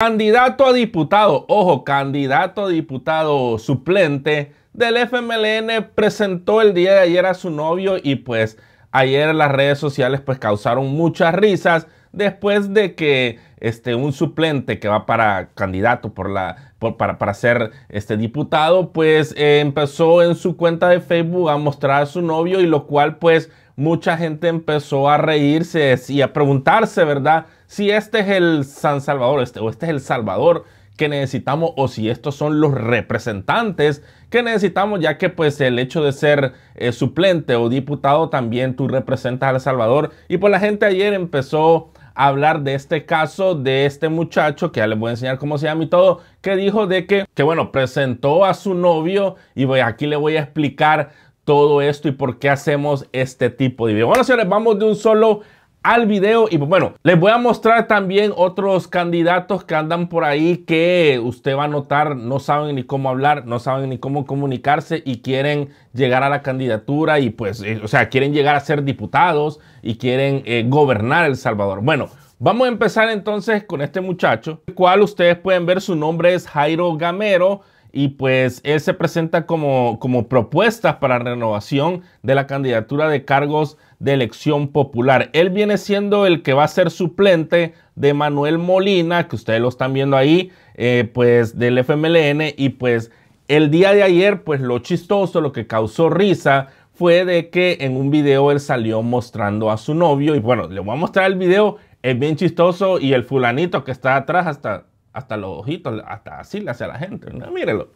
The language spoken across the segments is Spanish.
Candidato a diputado, ojo, candidato a diputado suplente del FMLN presentó el día de ayer a su novio y pues ayer las redes sociales pues causaron muchas risas después de que este, un suplente que va para candidato por la, por, para, ser este diputado pues eh, empezó en su cuenta de Facebook a mostrar a su novio y lo cual pues mucha gente empezó a reírse y a preguntarse, ¿verdad? si este es el San Salvador este, o este es el Salvador que necesitamos o si estos son los representantes que necesitamos, ya que pues el hecho de ser eh, suplente o diputado también tú representas al Salvador. Y pues la gente ayer empezó a hablar de este caso de este muchacho, que ya les voy a enseñar cómo se llama y todo, que dijo de que, que bueno, presentó a su novio y voy, aquí le voy a explicar todo esto y por qué hacemos este tipo de video. Bueno, señores, vamos de un solo al video y pues, bueno, les voy a mostrar también otros candidatos que andan por ahí que usted va a notar no saben ni cómo hablar, no saben ni cómo comunicarse y quieren llegar a la candidatura y pues, eh, o sea, quieren llegar a ser diputados y quieren eh, gobernar El Salvador. Bueno, vamos a empezar entonces con este muchacho, el cual ustedes pueden ver su nombre es Jairo Gamero y pues él se presenta como, como propuesta para renovación de la candidatura de cargos de elección popular. Él viene siendo el que va a ser suplente de Manuel Molina, que ustedes lo están viendo ahí, eh, pues del FMLN y pues el día de ayer, pues lo chistoso, lo que causó risa fue de que en un video él salió mostrando a su novio y bueno, le voy a mostrar el video, es bien chistoso y el fulanito que está atrás hasta hasta los ojitos, hasta así le hace a la gente. Mírelo.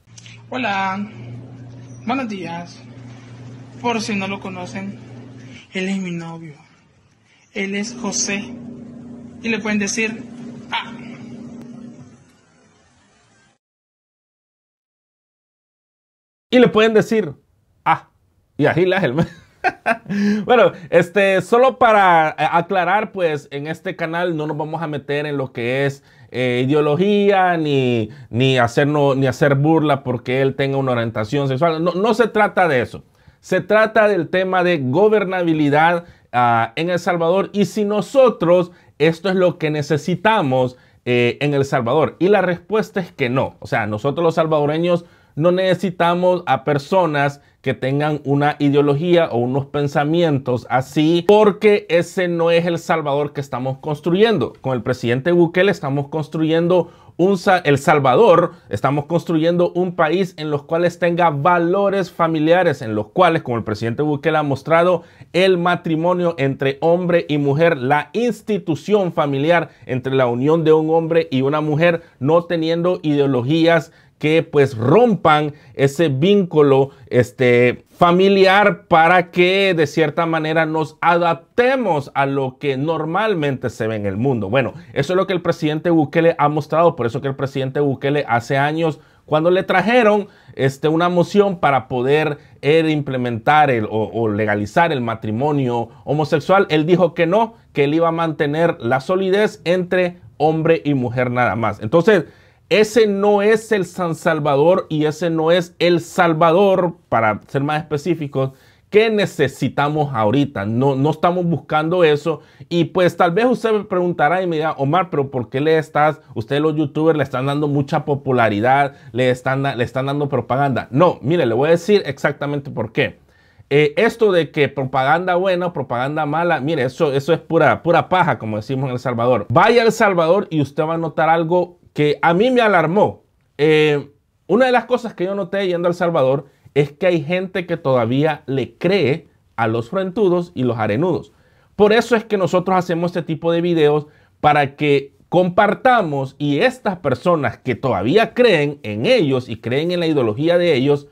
Hola, buenos días. Por si no lo conocen, él es mi novio. Él es José. Y le pueden decir, ah. Y le pueden decir, ah. Y así la bueno, este, solo para eh, aclarar, pues en este canal no nos vamos a meter en lo que es eh, ideología, ni, ni, hacer, ni hacer burla porque él tenga una orientación sexual. No, no se trata de eso. Se trata del tema de gobernabilidad ah, en El Salvador y si nosotros esto es lo que necesitamos eh, en El Salvador. Y la respuesta es que no. O sea, nosotros los salvadoreños no necesitamos a personas que tengan una ideología o unos pensamientos así, porque ese no es el Salvador que estamos construyendo. Con el presidente Bukele estamos construyendo un el Salvador, estamos construyendo un país en los cuales tenga valores familiares, en los cuales, como el presidente Bukele ha mostrado, el matrimonio entre hombre y mujer, la institución familiar entre la unión de un hombre y una mujer, no teniendo ideologías que pues rompan ese vínculo este, familiar para que de cierta manera nos adaptemos a lo que normalmente se ve en el mundo. Bueno, eso es lo que el presidente Bukele ha mostrado, por eso que el presidente Bukele hace años cuando le trajeron este, una moción para poder eh, implementar el, o, legalizar el matrimonio homosexual, él dijo que no, que él iba a mantener la solidez entre hombre y mujer nada más. Entonces, ese no es el San Salvador y ese no es el Salvador, para ser más específicos, que necesitamos ahorita. No, no estamos buscando eso. Y pues tal vez usted me preguntará y me dirá, Omar, pero ¿por qué le estás, ustedes los youtubers le están dando mucha popularidad, le están, le están dando propaganda? No, mire, le voy a decir exactamente por qué. Eh, esto de que propaganda buena, propaganda mala, mire, eso, eso es pura, pura paja, como decimos en El Salvador. Vaya a El Salvador y usted va a notar algo que a mí me alarmó. Eh, una de las cosas que yo noté yendo a El Salvador es que hay gente que todavía le cree a los frentudos y los arenudos. Por eso es que nosotros hacemos este tipo de videos para que compartamos y estas personas que todavía creen en ellos y creen en la ideología de ellos,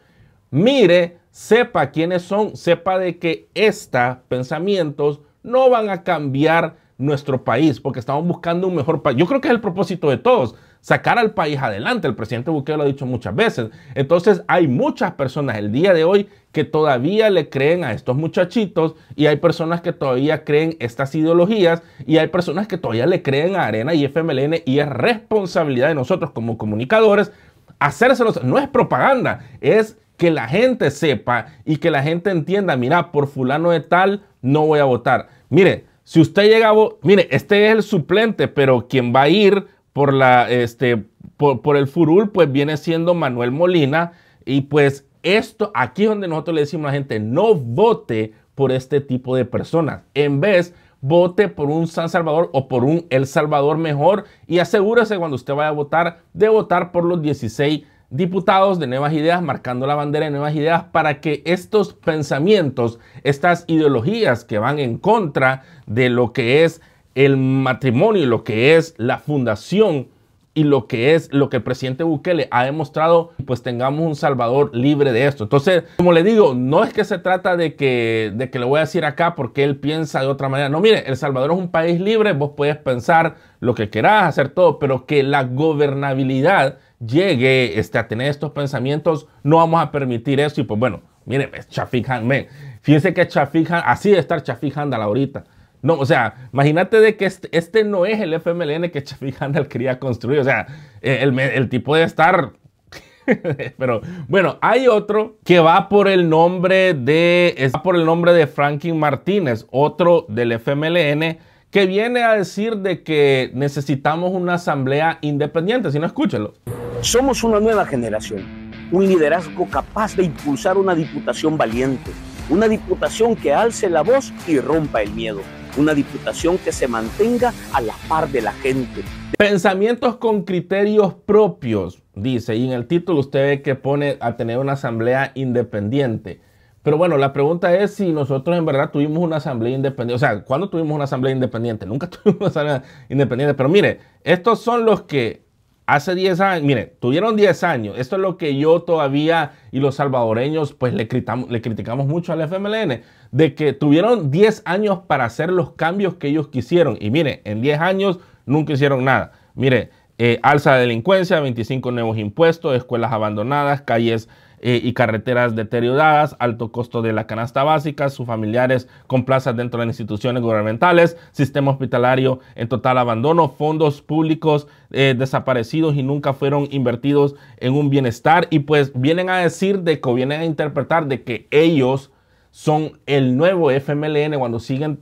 mire, sepa quiénes son, sepa de que estos pensamientos no van a cambiar nuestro país, porque estamos buscando un mejor país. Yo creo que es el propósito de todos, sacar al país adelante. El presidente Bukele lo ha dicho muchas veces. Entonces hay muchas personas el día de hoy que todavía le creen a estos muchachitos y hay personas que todavía creen estas ideologías y hay personas que todavía le creen a Arena y FMLN y es responsabilidad de nosotros como comunicadores hacérselos. No es propaganda, es que la gente sepa y que la gente entienda, mira, por fulano de tal no voy a votar. Mire, si usted llega a... votar Mire, este es el suplente, pero quien va a ir por, la, este, por, el furul, pues viene siendo Manuel Molina. Y pues esto, aquí es donde nosotros le decimos a la gente, no vote por este tipo de personas. En vez, vote por un San Salvador o por un El Salvador mejor y asegúrese cuando usted vaya a votar de votar por los 16 diputados de Nuevas Ideas, marcando la bandera de Nuevas Ideas para que estos pensamientos, estas ideologías que van en contra de lo que es el matrimonio y lo que es la fundación y lo que es lo que el presidente Bukele ha demostrado, pues tengamos un Salvador libre de esto. Entonces, como le digo, no es que se trata de que, de que le voy a decir acá porque él piensa de otra manera. No, mire, El Salvador es un país libre, vos puedes pensar lo que querás, hacer todo, pero que la gobernabilidad llegue este, a tener estos pensamientos, no vamos a permitir eso. Y pues bueno, mire, Chafik Han, fíjense que Chafik así de estar a la ahorita no, o sea, imagínate de que este, este no es el FMLN que Chafi Handel quería construir. O sea, eh, el, tipo de estar... Pero bueno, hay otro que va por el nombre de Va por el nombre de Franklin Martínez, otro del FMLN que viene a decir de que necesitamos una asamblea independiente, si no escúchenlo. Somos una nueva generación, un liderazgo capaz de impulsar una diputación valiente, una diputación que alce la voz y rompa el miedo una diputación que se mantenga a la par de la gente. Pensamientos con criterios propios, dice, y en el título usted ve que pone a tener una asamblea independiente. Pero bueno, la pregunta es si nosotros en verdad tuvimos una asamblea independiente. O sea, ¿cuándo tuvimos una asamblea independiente? Nunca tuvimos una asamblea independiente. Pero mire, estos son los que hace 10 años, mire, tuvieron 10 años. Esto es lo que yo todavía y los salvadoreños pues le, le criticamos mucho al FMLN, de que tuvieron 10 años para hacer los cambios que ellos quisieron. Y mire, en 10 años nunca hicieron nada. Mire, eh, alza de delincuencia, 25 nuevos impuestos, escuelas abandonadas, calles eh, y carreteras deterioradas, alto costo de la canasta básica, sus familiares con plazas dentro de instituciones gubernamentales, sistema hospitalario en total abandono, fondos públicos eh, desaparecidos y nunca fueron invertidos en un bienestar y pues vienen a decir de que vienen a interpretar de que ellos son el nuevo FMLN cuando siguen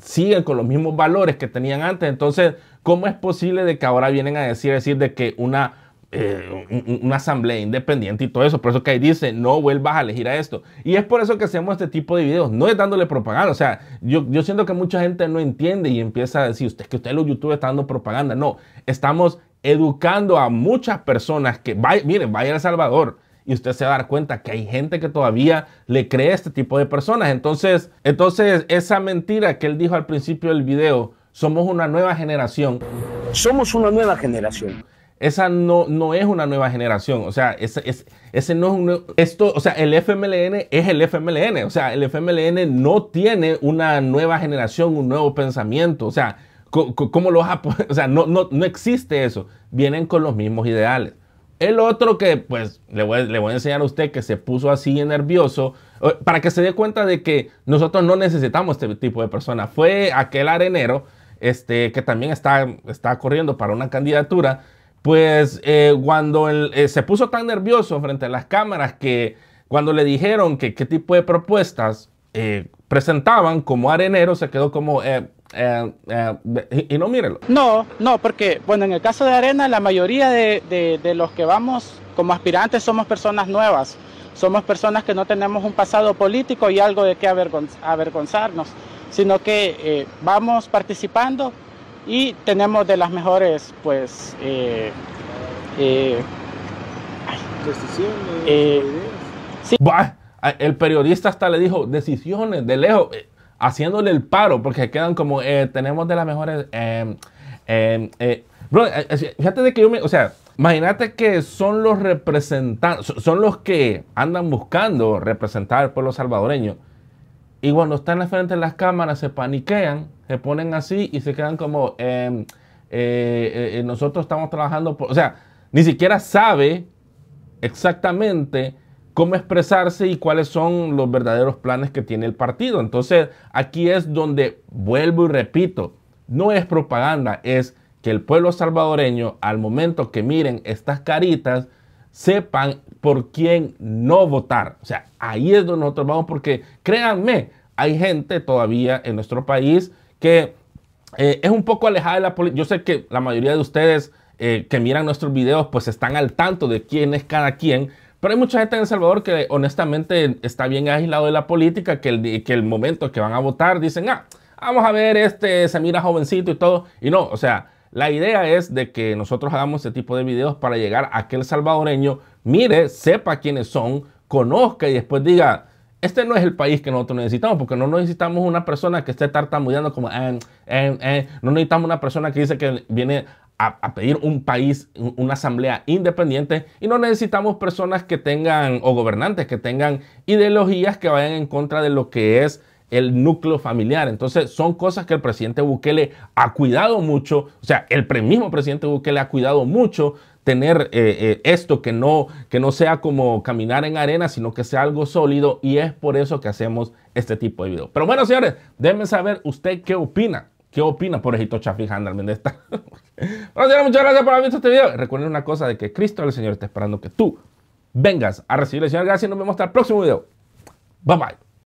siguen con los mismos valores que tenían antes. Entonces, ¿cómo es posible de que ahora vienen a decir, decir de que una eh, una asamblea independiente y todo eso. Por eso que ahí dice, no vuelvas a elegir a esto. Y es por eso que hacemos este tipo de videos. No es dándole propaganda. O sea, yo, yo siento que mucha gente no entiende y empieza a decir, usted que usted los youtubers está dando propaganda. No, estamos educando a muchas personas que, vaya, miren, vaya a El Salvador y usted se va a dar cuenta que hay gente que todavía le cree a este tipo de personas. Entonces, entonces esa mentira que él dijo al principio del video, somos una nueva generación. Somos una nueva generación esa no, no es una nueva generación. O sea, ese, ese no esto, o sea, el FMLN es el FMLN. O sea, el FMLN no tiene una nueva generación, un nuevo pensamiento. O sea, ¿cómo lo O sea, no, no, no existe eso. Vienen con los mismos ideales. El otro que, pues, le voy, a enseñar a usted que se puso así nervioso para que se dé cuenta de que nosotros no necesitamos este tipo de personas. Fue aquel arenero este, que también está, está corriendo para una candidatura pues eh, cuando él, eh, se puso tan nervioso frente a las cámaras que cuando le dijeron que qué tipo de propuestas eh, presentaban como arenero, se quedó como... y, no mírelo. No, no, porque, bueno, en el caso de Arena, la mayoría de, de, los que vamos como aspirantes somos personas nuevas, somos personas que no tenemos un pasado político y algo de qué avergonzarnos, sino que vamos participando y tenemos de las mejores pues eh, eh, decisiones eh, sí. el periodista hasta le dijo decisiones de lejos eh, haciéndole el paro porque quedan como eh, tenemos de las mejores eh, bro, fíjate de que yo me o sea Imagínate que son los representantes, son los que andan buscando representar al pueblo salvadoreño. Y cuando están la frente de las cámaras se paniquean se ponen así y se quedan como, em, eh, eh, eh, nosotros estamos trabajando, por, o sea, ni siquiera sabe exactamente cómo expresarse y cuáles son los verdaderos planes que tiene el partido. Entonces, aquí es donde vuelvo y repito, no es propaganda, es que el pueblo salvadoreño, al momento que miren estas caritas, sepan por quién no votar. O sea, ahí es donde nosotros vamos, porque créanme, hay gente todavía en nuestro país que eh, es un poco alejada de la política. Yo sé que la mayoría de ustedes eh, que miran nuestros videos pues están al tanto de quién es cada quien. Pero hay mucha gente en El Salvador que honestamente está bien aislado de la política, que el, que el momento que van a votar dicen, ah, vamos a ver, este se mira jovencito y todo. Y no, o sea, la idea es de que nosotros hagamos este tipo de videos para llegar a que el salvadoreño mire, sepa quiénes son, conozca y después diga, este no es el país que nosotros necesitamos, porque no necesitamos una persona que esté tartamudeando como, ah, eh, eh". no necesitamos una persona que dice que viene a, a, pedir un país, una asamblea independiente y no necesitamos personas que tengan o gobernantes que tengan ideologías que vayan en contra de lo que es el núcleo familiar. Entonces son cosas que el presidente Bukele ha cuidado mucho, o sea, el mismo presidente Bukele ha cuidado mucho tener eh, eh, esto que no, que no sea como caminar en arena, sino que sea algo sólido y es por eso que hacemos este tipo de video. Pero bueno, señores, déjenme saber usted qué opina. ¿Qué opina, pobrecito Chafi Handelman de esta? bueno, señores, muchas gracias por haber visto este video. Recuerden una cosa de que Cristo el Señor está esperando que tú vengas a recibir el Señor. Gracias y nos vemos hasta el próximo video. Bye, bye.